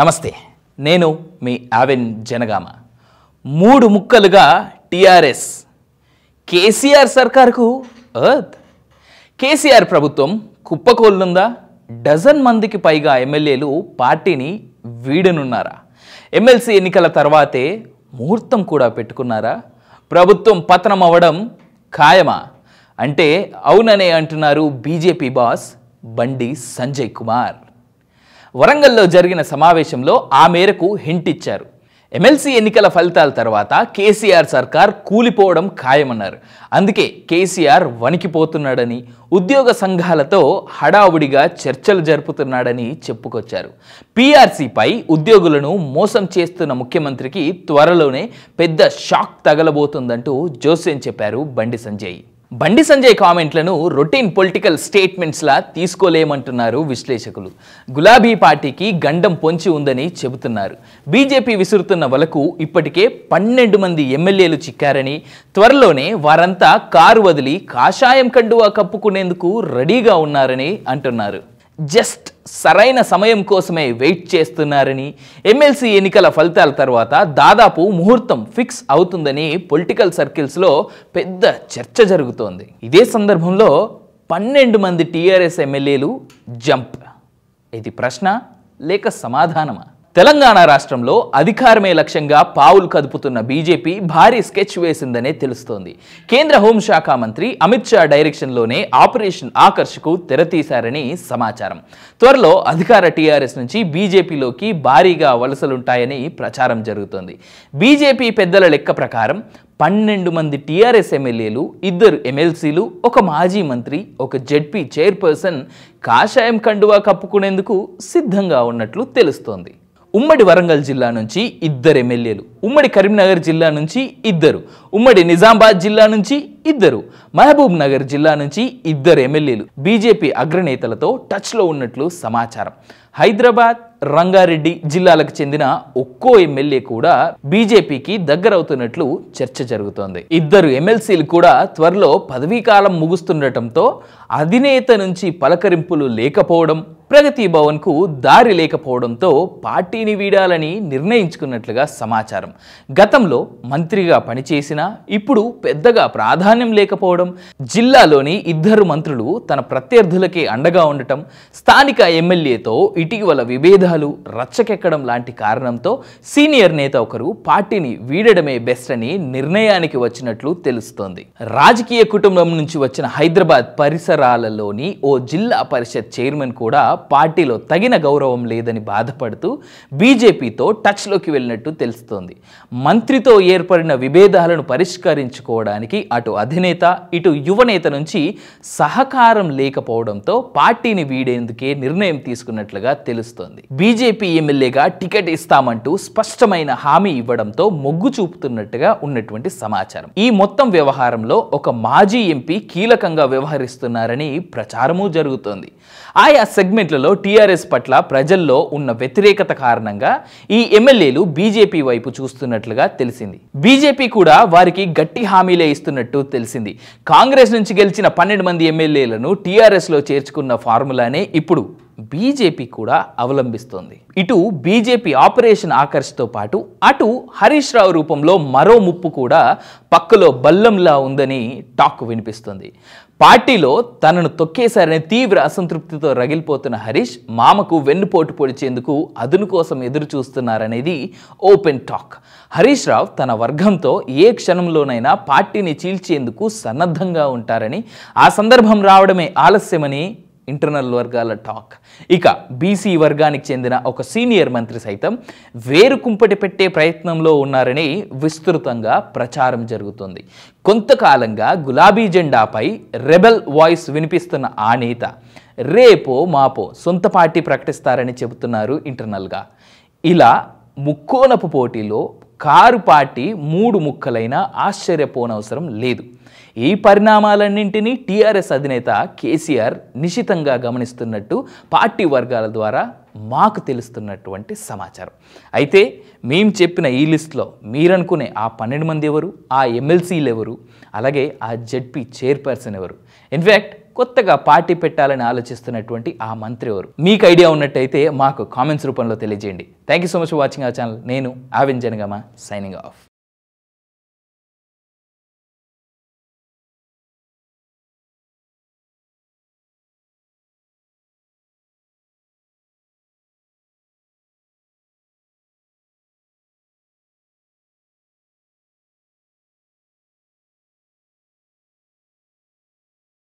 నమస్తే నేను మీ ఆవెన్ జనగామ మూడు ముక్కలుగా టీఆర్ఎస్ కేసీఆర్ సర్కార్కు అర్త్ కేసీఆర్ ప్రభుత్వం కుప్పకోలుందా డజన్ మందికి పైగా ఎమ్మెల్యేలు పార్టీని వీడనున్నారా ఎమ్మెల్సీ ఎన్నికల తర్వాతే ముహూర్తం కూడా పెట్టుకున్నారా ప్రభుత్వం పతనం అవ్వడం ఖాయమా అంటే అవుననే అంటున్నారు బీజేపీ బాస్ బండి సంజయ్ కుమార్ వరంగల్లో జరిగిన సమావేశంలో ఆ మేరకు హింట్ ఇచ్చారు ఎమ్మెల్సీ ఎన్నికల ఫలితాల తర్వాత కేసీఆర్ సర్కార్ కూలిపోవడం ఖాయమన్నారు అందుకే కేసీఆర్ వణికిపోతున్నాడని ఉద్యోగ సంఘాలతో హడావుడిగా చర్చలు జరుపుతున్నాడని చెప్పుకొచ్చారు పీఆర్సీపై ఉద్యోగులను మోసం చేస్తున్న ముఖ్యమంత్రికి త్వరలోనే పెద్ద షాక్ తగలబోతుందంటూ జోస్యం చెప్పారు బండి సంజయ్ బండి సంజయ్ కామెంట్లను రొటీన్ పొలిటికల్ స్టేట్మెంట్స్లా తీసుకోలేమంటున్నారు విశ్లేషకులు గులాబీ పార్టీకి గండం పొంచి ఉందని చెబుతున్నారు బీజేపీ విసురుతున్న వలకు ఇప్పటికే పన్నెండు మంది ఎమ్మెల్యేలు చిక్కారని త్వరలోనే వారంతా కారు వదిలి కాషాయం కండువా కప్పుకునేందుకు రెడీగా ఉన్నారని అంటున్నారు జస్ట్ సరైన సమయం కోసమే వెయిట్ చేస్తున్నారని ఎమ్మెల్సీ ఎన్నికల ఫలితాల తర్వాత దాదాపు ముహూర్తం ఫిక్స్ అవుతుందని పొలిటికల్ సర్కిల్స్లో పెద్ద చర్చ జరుగుతోంది ఇదే సందర్భంలో పన్నెండు మంది టీఆర్ఎస్ ఎమ్మెల్యేలు జంప్ ఇది ప్రశ్న లేక సమాధానమా తెలంగాణ రాష్ట్రంలో అధికారమే లక్ష్యంగా పావులు కదుపుతున్న బీజేపీ భారీ స్కెచ్ వేసిందనే తెలుస్తోంది కేంద్ర హోంశాఖ మంత్రి అమిత్ షా డైరెక్షన్లోనే ఆపరేషన్ ఆకర్షకు తెరతీశారని సమాచారం త్వరలో అధికార టీఆర్ఎస్ నుంచి బీజేపీలోకి భారీగా వలసలుంటాయని ప్రచారం జరుగుతోంది బీజేపీ పెద్దల లెక్క ప్రకారం పన్నెండు మంది టీఆర్ఎస్ ఎమ్మెల్యేలు ఇద్దరు ఎమ్మెల్సీలు ఒక మాజీ మంత్రి ఒక జెడ్పీ చైర్పర్సన్ కాషాయం కండువా కప్పుకునేందుకు సిద్ధంగా ఉన్నట్లు తెలుస్తోంది ఉమ్మడి వరంగల్ జిల్లా నుంచి ఇద్దరు ఎమ్మెల్యేలు ఉమ్మడి కరీంనగర్ జిల్లా నుంచి ఇద్దరు ఉమ్మడి నిజామాబాద్ జిల్లా నుంచి ఇద్దరు మహబూబ్ నగర్ జిల్లా నుంచి ఇద్దరు ఎమ్మెల్యేలు బీజేపీ అగ్రనేతలతో టచ్లో ఉన్నట్లు సమాచారం హైదరాబాద్ రంగారెడ్డి జిల్లాలకు చెందిన ఒక్కో ఎమ్మెల్యే కూడా బీజేపీకి దగ్గరవుతున్నట్లు చర్చ జరుగుతోంది ఇద్దరు ఎమ్మెల్సీలు కూడా త్వరలో పదవీకాలం ముగుస్తుండటంతో అధినేత నుంచి పలకరింపులు లేకపోవడం ప్రగతి భవన్కు దారి లేకపోవడంతో పార్టీని వీడాలని నిర్ణయించుకున్నట్లుగా సమాచారం గతంలో మంత్రిగా పనిచేసిన ఇప్పుడు పెద్దగా ప్రాధాన్యం లేకపోవడం జిల్లాలోని ఇద్దరు మంత్రులు తన ప్రత్యర్థులకే అండగా ఉండటం స్థానిక ఎమ్మెల్యేతో ఇటీవల విభేదాలు రచ్చకెక్కడం లాంటి కారణంతో సీనియర్ నేత ఒకరు పార్టీని వీడడమే బెస్ట్ అని నిర్ణయానికి వచ్చినట్లు తెలుస్తోంది రాజకీయ కుటుంబం నుంచి వచ్చిన హైదరాబాద్ పరిసరాలలోని ఓ జిల్లా పరిషత్ చైర్మన్ కూడా పార్టీలో తగిన గౌరవం లేదని బాధపడుతూ బీజేపీతో టచ్లోకి వెళ్ళినట్టు తెలుస్తోంది మంత్రితో ఏర్పడిన విభేదాలను పరిష్కరించుకోవడానికి అటు అధినేత ఇటు యువనేత నుంచి సహకారం లేకపోవడంతో పార్టీని వీడేందుకే నిర్ణయం తీసుకున్నట్లుగా తెలుస్తోంది బీజేపీ ఎమ్మెల్యేగా టికెట్ ఇస్తామంటూ స్పష్టమైన హామీ ఇవ్వడంతో మొగ్గు చూపుతున్నట్టుగా ఉన్నటువంటి సమాచారం ఈ మొత్తం వ్యవహారంలో ఒక మాజీ ఎంపీ కీలకంగా వ్యవహరిస్తున్నారని ప్రచారము జరుగుతోంది ఆయా సెగ్మెంట్ పార్లమెంట్లలో టీఆర్ఎస్ పట్ల ప్రజల్లో ఉన్న వ్యతిరేకత కారణంగా ఈ ఎమ్మెల్యేలు బీజేపీ వైపు చూస్తున్నట్లుగా తెలిసింది బీజేపీ కూడా వారికి గట్టి హామీలే ఇస్తున్నట్టు తెలిసింది కాంగ్రెస్ నుంచి గెలిచిన పన్నెండు మంది ఎమ్మెల్యేలను టీఆర్ఎస్లో చేర్చుకున్న ఫార్ములానే ఇప్పుడు బీజేపీ కూడా అవలంబిస్తోంది ఇటు బీజేపీ ఆపరేషన్ ఆకర్ష్తో పాటు అటు హరీష్ రావు రూపంలో మరో ముప్పు కూడా పక్కలో బల్లంలా ఉందని టాక్ వినిపిస్తుంది పార్టీలో తనను తొక్కేశారనే తీవ్ర అసంతృప్తితో రగిలిపోతున్న హరీష్ మామకు వెన్నుపోటు పొడిచేందుకు అదును కోసం ఎదురు చూస్తున్నారనేది ఓపెన్ టాక్ హరీష్ రావు తన వర్గంతో ఏ క్షణంలోనైనా పార్టీని చీల్చేందుకు సన్నద్ధంగా ఉంటారని ఆ సందర్భం రావడమే ఆలస్యమని ఇంటర్నల్ వర్గాల టాక్ ఇక బీసీ వర్గానికి చెందిన ఒక సీనియర్ మంత్రి సైతం వేరు కుంపటి పెట్టే ప్రయత్నంలో ఉన్నారని విస్తృతంగా ప్రచారం జరుగుతుంది కొంతకాలంగా గులాబీ జెండాపై రెబెల్ వాయిస్ వినిపిస్తున్న ఆ నేత రేపో మాపో సొంత పార్టీ ప్రకటిస్తారని చెబుతున్నారు ఇంటర్నల్గా ఇలా ముక్కోనపు పోటీలో కారు పార్టీ మూడు ముక్కలైన ఆశ్చర్యపోనవసరం లేదు ఈ పరిణామాలన్నింటినీ టీఆర్ఎస్ అధినేత కేసీఆర్ నిశితంగా గమనిస్తున్నట్టు పార్టీ వర్గాల ద్వారా మాకు తెలుస్తున్నటువంటి సమాచారం అయితే మేము చెప్పిన ఈ లిస్ట్లో మీరనుకునే ఆ పన్నెండు మంది ఎవరు ఆ ఎమ్మెల్సీలు ఎవరు అలాగే ఆ జడ్పీ చైర్పర్సన్ ఎవరు ఇన్ఫ్యాక్ట్ కొత్తగా పార్టీ పెట్టాలని ఆలోచిస్తున్నటువంటి ఆ మంత్రి ఎవరు మీకు ఐడియా ఉన్నట్టయితే మాకు కామెంట్స్ రూపంలో తెలియజేయండి thank you so much for watching ఆ ఛానల్ నేను ఆవిన్ జనగమ సైనింగ్ ఆఫ్